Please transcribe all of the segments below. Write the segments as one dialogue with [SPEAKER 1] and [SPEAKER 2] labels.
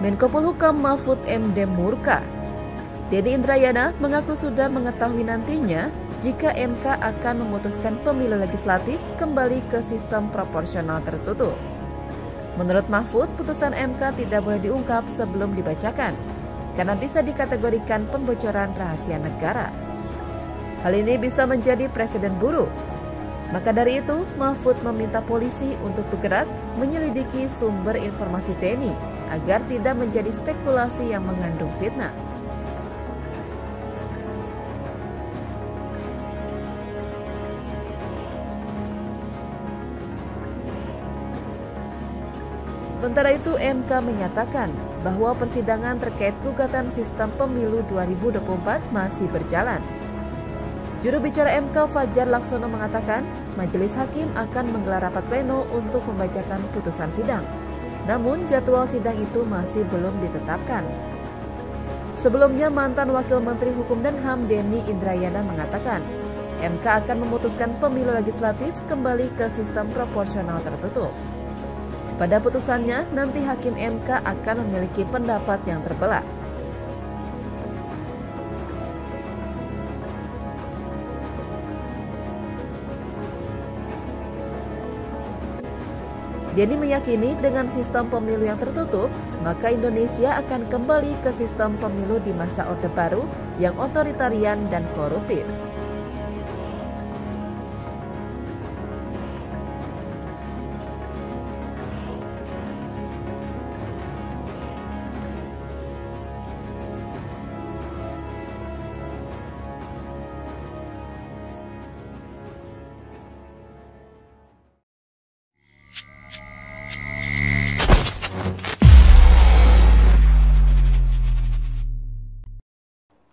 [SPEAKER 1] Menko Polhukam Mahfud MD murka. Denny Indrayana mengaku sudah mengetahui nantinya jika MK akan memutuskan pemilu legislatif kembali ke sistem proporsional tertutup. Menurut Mahfud, putusan MK tidak boleh diungkap sebelum dibacakan, karena bisa dikategorikan pembocoran rahasia negara. Hal ini bisa menjadi presiden buruk. Maka dari itu, Mahfud meminta polisi untuk bergerak menyelidiki sumber informasi TNI agar tidak menjadi spekulasi yang mengandung fitnah. Sementara itu, MK menyatakan bahwa persidangan terkait gugatan sistem pemilu 2024 masih berjalan. Juru bicara MK Fajar Laksono mengatakan, majelis hakim akan menggelar rapat pleno untuk membacakan putusan sidang. Namun jadwal sidang itu masih belum ditetapkan. Sebelumnya mantan Wakil Menteri Hukum dan HAM Denny Indrayana mengatakan, MK akan memutuskan pemilu legislatif kembali ke sistem proporsional tertutup. Pada putusannya, nanti Hakim MK akan memiliki pendapat yang terbelah. Denny meyakini dengan sistem pemilu yang tertutup, maka Indonesia akan kembali ke sistem pemilu di masa Orde Baru yang otoritarian dan koruptif.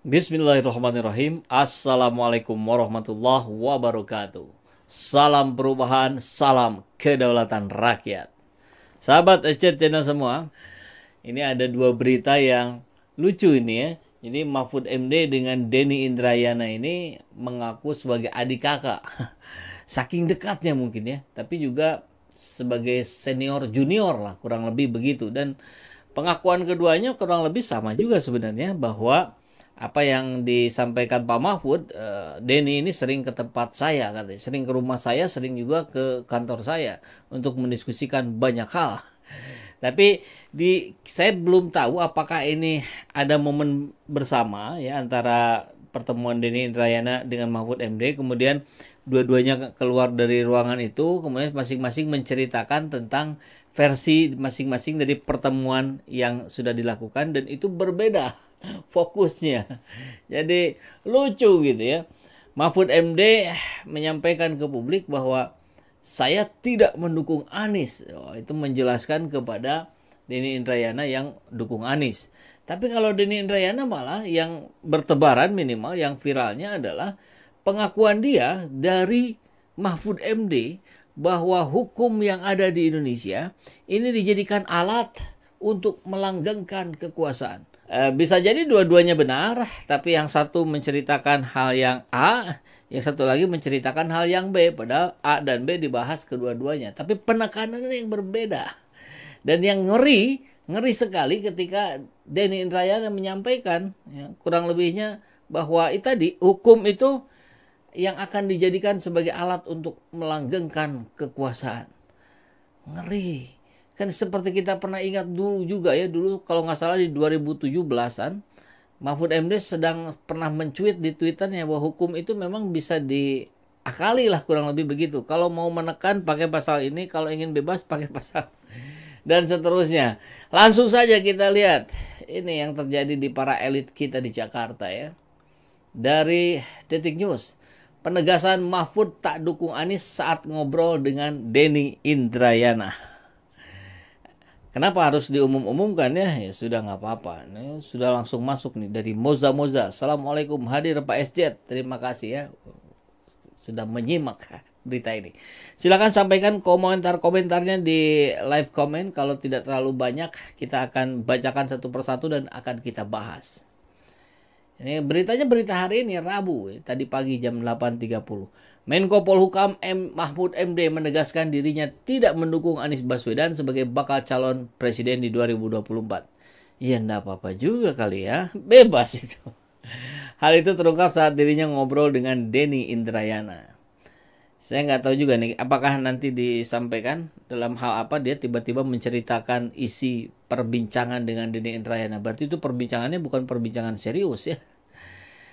[SPEAKER 2] Bismillahirrahmanirrahim. Assalamualaikum warahmatullahi wabarakatuh. Salam perubahan, salam kedaulatan rakyat. Sahabat SC Channel semua, ini ada dua berita yang lucu ini ya. Ini Mahfud MD dengan Denny Indrayana ini mengaku sebagai adik kakak. Saking dekatnya mungkin ya, tapi juga sebagai senior junior lah kurang lebih begitu dan pengakuan keduanya kurang lebih sama juga sebenarnya bahwa apa yang disampaikan Pak Mahfud, uh, Denny ini sering ke tempat saya katanya, sering ke rumah saya, sering juga ke kantor saya untuk mendiskusikan banyak hal. Tapi di saya belum tahu apakah ini ada momen bersama ya antara pertemuan Denny Indrayana dengan Mahfud MD kemudian dua-duanya keluar dari ruangan itu kemudian masing-masing menceritakan tentang versi masing-masing dari pertemuan yang sudah dilakukan dan itu berbeda fokusnya. Jadi lucu gitu ya. Mahfud MD menyampaikan ke publik bahwa saya tidak mendukung Anies. Oh, itu menjelaskan kepada Denny Indrayana yang dukung Anies. Tapi kalau Denny Indrayana malah yang bertebaran minimal yang viralnya adalah pengakuan dia dari Mahfud MD bahwa hukum yang ada di Indonesia ini dijadikan alat untuk melanggengkan kekuasaan. Eh, bisa jadi dua-duanya benar, tapi yang satu menceritakan hal yang A, yang satu lagi menceritakan hal yang B. Padahal A dan B dibahas kedua-duanya, tapi penekanannya yang berbeda. Dan yang ngeri, ngeri sekali ketika Denny Indrayana menyampaikan, ya, kurang lebihnya bahwa itu tadi hukum itu yang akan dijadikan sebagai alat untuk melanggengkan kekuasaan. Ngeri. Kan seperti kita pernah ingat dulu juga ya, dulu kalau nggak salah di 2017-an, Mahfud MD sedang pernah mencuit di twitternya bahwa hukum itu memang bisa diakali lah kurang lebih begitu. Kalau mau menekan pakai pasal ini, kalau ingin bebas pakai pasal dan seterusnya. Langsung saja kita lihat ini yang terjadi di para elit kita di Jakarta ya. Dari Detik News, penegasan Mahfud tak dukung Anies saat ngobrol dengan Denny Indrayana. Kenapa harus diumum-umumkan ya? Ya sudah nggak apa-apa. Ini sudah langsung masuk nih dari Moza Moza. Assalamualaikum hadir Pak SJ. Terima kasih ya sudah menyimak berita ini. Silakan sampaikan komentar-komentarnya di live comment. Kalau tidak terlalu banyak, kita akan bacakan satu persatu dan akan kita bahas. Ini beritanya berita hari ini Rabu ya, tadi pagi jam 8.30. Menko Polhukam M. Mahfud MD menegaskan dirinya tidak mendukung Anies Baswedan sebagai bakal calon presiden di 2024. Ya enggak apa-apa juga kali ya, bebas itu. Hal itu terungkap saat dirinya ngobrol dengan Denny Indrayana. Saya nggak tahu juga nih, apakah nanti disampaikan dalam hal apa dia tiba-tiba menceritakan isi perbincangan dengan Denny Indrayana. Berarti itu perbincangannya bukan perbincangan serius ya.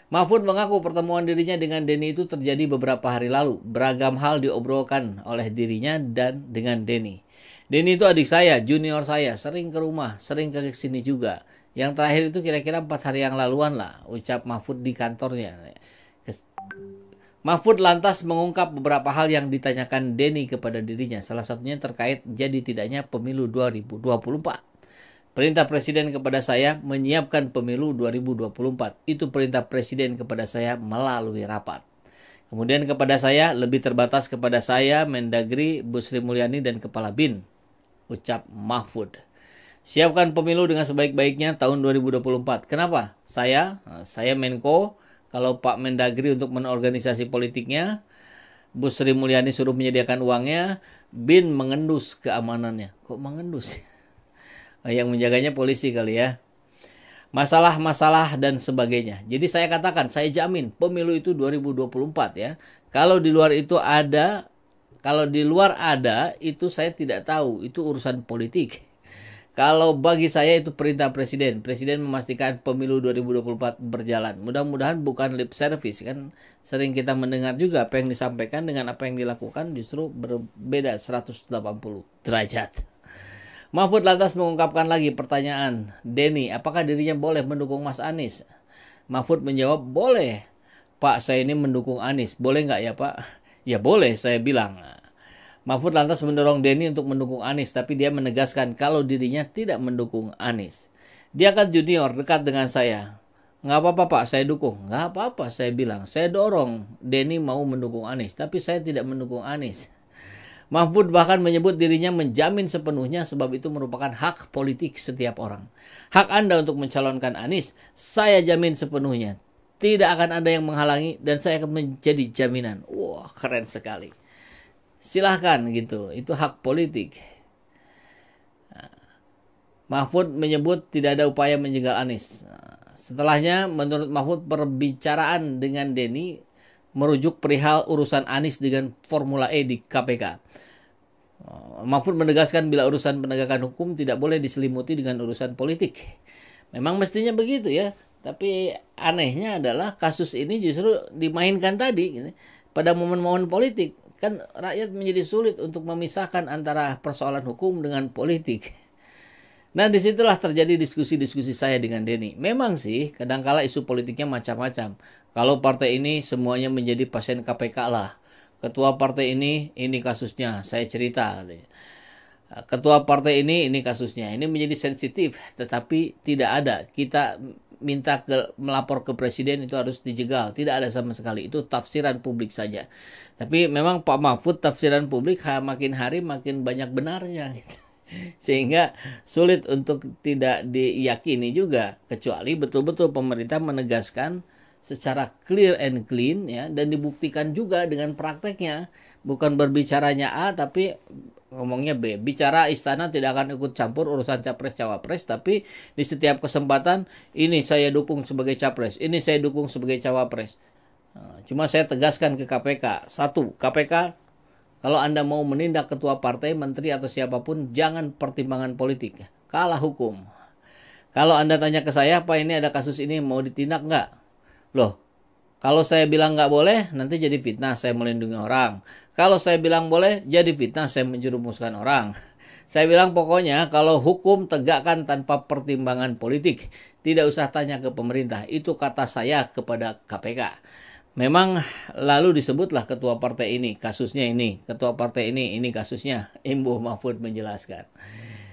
[SPEAKER 2] Mahfud mengaku pertemuan dirinya dengan Denny itu terjadi beberapa hari lalu. Beragam hal diobrolkan oleh dirinya dan dengan Denny. Denny itu adik saya, junior saya, sering ke rumah, sering ke sini juga. Yang terakhir itu kira-kira empat hari yang laluan lah, ucap Mahfud di kantornya. Mahfud lantas mengungkap beberapa hal yang ditanyakan Denny kepada dirinya, salah satunya terkait jadi tidaknya pemilu 2024. Perintah Presiden kepada saya menyiapkan pemilu 2024. Itu perintah Presiden kepada saya melalui rapat. Kemudian kepada saya, lebih terbatas kepada saya, Mendagri, Busri Mulyani, dan Kepala BIN. Ucap Mahfud. Siapkan pemilu dengan sebaik-baiknya tahun 2024. Kenapa? Saya, saya Menko, kalau Pak Mendagri untuk menorganisasi politiknya, Busri Mulyani suruh menyediakan uangnya, BIN mengendus keamanannya. Kok mengendus Eh, yang menjaganya polisi kali ya masalah-masalah dan sebagainya. Jadi saya katakan, saya jamin pemilu itu 2024 ya. Kalau di luar itu ada, kalau di luar ada itu saya tidak tahu, itu urusan politik. Kalau bagi saya itu perintah presiden. Presiden memastikan pemilu 2024 berjalan. Mudah-mudahan bukan lip service kan. Sering kita mendengar juga apa yang disampaikan dengan apa yang dilakukan justru berbeda 180 derajat. Mahfud lantas mengungkapkan lagi pertanyaan, Denny, apakah dirinya boleh mendukung Mas Anies? Mahfud menjawab, boleh. Pak, saya ini mendukung Anies. Boleh nggak ya Pak? Ya boleh, saya bilang. Mahfud lantas mendorong Denny untuk mendukung Anies, tapi dia menegaskan kalau dirinya tidak mendukung Anies. Dia kan junior, dekat dengan saya. Nggak apa-apa Pak, saya dukung. Nggak apa-apa, saya bilang. Saya dorong Denny mau mendukung Anies, tapi saya tidak mendukung Anies. Mahfud bahkan menyebut dirinya menjamin sepenuhnya sebab itu merupakan hak politik setiap orang. Hak Anda untuk mencalonkan Anies, saya jamin sepenuhnya. Tidak akan ada yang menghalangi dan saya akan menjadi jaminan. Wah, keren sekali. Silahkan gitu, itu hak politik. Mahfud menyebut tidak ada upaya menjegal Anies. Setelahnya, menurut Mahfud, perbicaraan dengan Denny merujuk perihal urusan Anies dengan Formula E di KPK. Eh, Mahfud menegaskan bila urusan penegakan hukum tidak boleh diselimuti dengan urusan politik. Memang mestinya begitu ya, tapi anehnya adalah kasus ini justru dimainkan tadi gini, gitu. pada momen-momen politik. Kan rakyat menjadi sulit untuk memisahkan antara persoalan hukum dengan politik. Nah disitulah terjadi diskusi-diskusi saya dengan Denny. Memang sih kadangkala isu politiknya macam-macam. Kalau partai ini semuanya menjadi pasien KPK lah. Ketua partai ini, ini kasusnya, saya cerita Ketua partai ini, ini kasusnya. Ini menjadi sensitif, tetapi tidak ada. Kita minta ke, melapor ke presiden itu harus dijegal. Tidak ada sama sekali. Itu tafsiran publik saja. Tapi memang Pak Mahfud tafsiran publik makin hari makin banyak benarnya. Gitu. sehingga sulit untuk tidak diyakini juga kecuali betul-betul pemerintah menegaskan secara clear and clean ya dan dibuktikan juga dengan prakteknya bukan berbicaranya A tapi ngomongnya B bicara istana tidak akan ikut campur urusan capres cawapres tapi di setiap kesempatan ini saya dukung sebagai capres ini saya dukung sebagai cawapres nah, cuma saya tegaskan ke KPK satu KPK kalau Anda mau menindak ketua partai, menteri, atau siapapun, jangan pertimbangan politik. Kalah hukum. Kalau Anda tanya ke saya, Pak ini ada kasus ini, mau ditindak nggak? Loh, kalau saya bilang nggak boleh, nanti jadi fitnah, saya melindungi orang. Kalau saya bilang boleh, jadi fitnah, saya menjerumuskan orang. Saya bilang pokoknya kalau hukum tegakkan tanpa pertimbangan politik. Tidak usah tanya ke pemerintah. Itu kata saya kepada KPK. Memang lalu disebutlah ketua partai ini, kasusnya ini, ketua partai ini, ini kasusnya. Imbu Mahfud menjelaskan.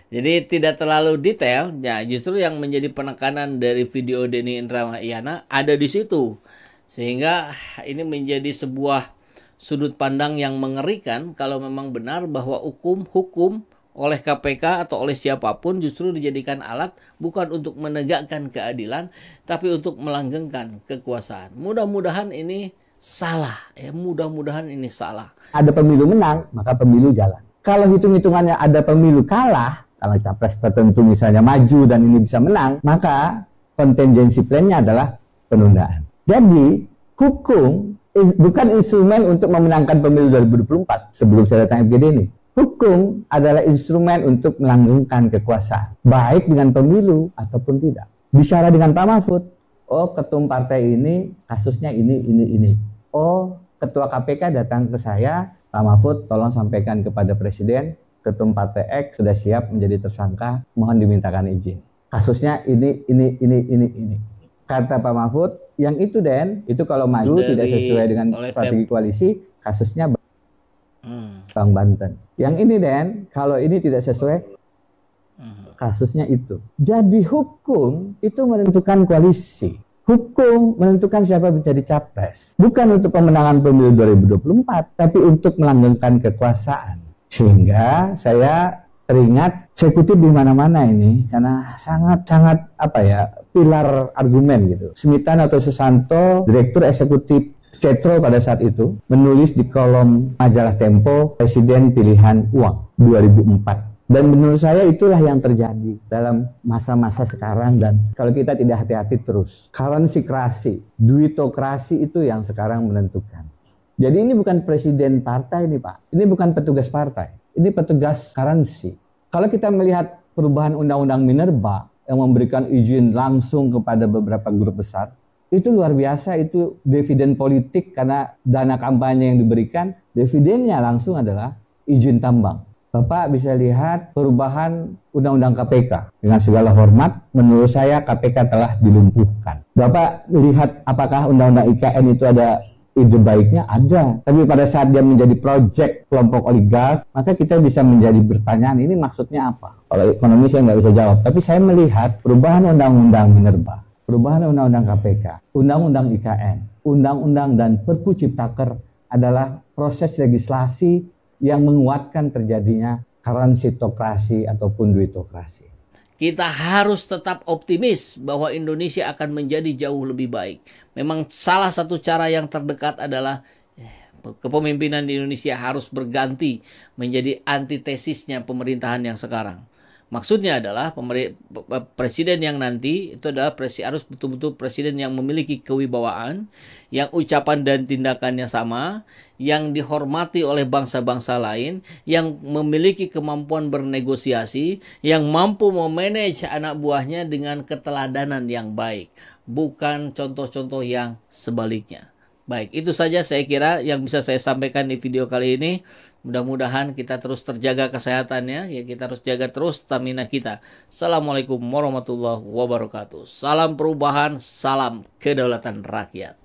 [SPEAKER 2] Jadi tidak terlalu detail, ya justru yang menjadi penekanan dari video Denny Indramayana ada di situ. Sehingga ini menjadi sebuah sudut pandang yang mengerikan kalau memang benar bahwa hukum hukum oleh KPK atau oleh siapapun justru dijadikan alat bukan untuk menegakkan keadilan tapi untuk melanggengkan kekuasaan. Mudah-mudahan ini salah. Ya, mudah-mudahan ini salah.
[SPEAKER 3] Ada pemilu menang, maka pemilu jalan. Kalau hitung-hitungannya ada pemilu kalah, kalau capres tertentu misalnya maju dan ini bisa menang, maka kontingensi plan-nya adalah penundaan. Jadi, hukum bukan instrumen untuk memenangkan pemilu 2024 sebelum saya datang FGD ini. Hukum adalah instrumen untuk melanggengkan kekuasaan, baik dengan pemilu ataupun tidak. Bicara dengan Pak Mahfud, oh ketum partai ini kasusnya ini ini ini. Oh ketua KPK datang ke saya, Pak Mahfud tolong sampaikan kepada Presiden, ketum partai X sudah siap menjadi tersangka, mohon dimintakan izin. Kasusnya ini ini ini ini ini. Kata Pak Mahfud, yang itu Den, itu kalau maju tidak sesuai dengan strategi koalisi, kasusnya Bang Banten. Yang ini Den, kalau ini tidak sesuai hmm. kasusnya itu. Jadi hukum itu menentukan koalisi. Hukum menentukan siapa menjadi capres. Bukan untuk pemenangan pemilu 2024, tapi untuk melanggengkan kekuasaan. Sehingga saya teringat saya kutip di mana-mana ini karena sangat-sangat apa ya pilar argumen gitu. Semitan atau Susanto, direktur eksekutif Cetro pada saat itu menulis di kolom majalah Tempo Presiden Pilihan Uang 2004. Dan menurut saya itulah yang terjadi dalam masa-masa sekarang dan kalau kita tidak hati-hati terus. Karansikrasi, duitokrasi itu yang sekarang menentukan. Jadi ini bukan presiden partai ini Pak. Ini bukan petugas partai. Ini petugas karansi. Kalau kita melihat perubahan undang-undang Minerba yang memberikan izin langsung kepada beberapa grup besar, itu luar biasa itu dividen politik karena dana kampanye yang diberikan dividennya langsung adalah izin tambang. Bapak bisa lihat perubahan Undang-Undang KPK. Dengan segala hormat, menurut saya KPK telah dilumpuhkan. Bapak lihat apakah Undang-Undang IKN itu ada ide baiknya ada. Tapi pada saat dia menjadi proyek kelompok oligark, maka kita bisa menjadi pertanyaan ini maksudnya apa? Kalau ekonomi saya nggak bisa jawab. Tapi saya melihat perubahan Undang-Undang Minerba Perubahan Undang-Undang KPK, Undang-Undang IKN, Undang-Undang dan Perpu Ciptaker adalah proses legislasi yang menguatkan terjadinya karansitokrasi ataupun duitokrasi.
[SPEAKER 2] Kita harus tetap optimis bahwa Indonesia akan menjadi jauh lebih baik. Memang salah satu cara yang terdekat adalah eh, kepemimpinan di Indonesia harus berganti menjadi antitesisnya pemerintahan yang sekarang. Maksudnya adalah presiden yang nanti itu adalah presi, harus betul-betul presiden yang memiliki kewibawaan, yang ucapan dan tindakannya sama, yang dihormati oleh bangsa-bangsa lain, yang memiliki kemampuan bernegosiasi, yang mampu memanage anak buahnya dengan keteladanan yang baik, bukan contoh-contoh yang sebaliknya. Baik, itu saja saya kira yang bisa saya sampaikan di video kali ini. Mudah-mudahan kita terus terjaga kesehatannya, ya kita harus jaga terus stamina kita. Assalamualaikum warahmatullahi wabarakatuh. Salam perubahan, salam kedaulatan rakyat.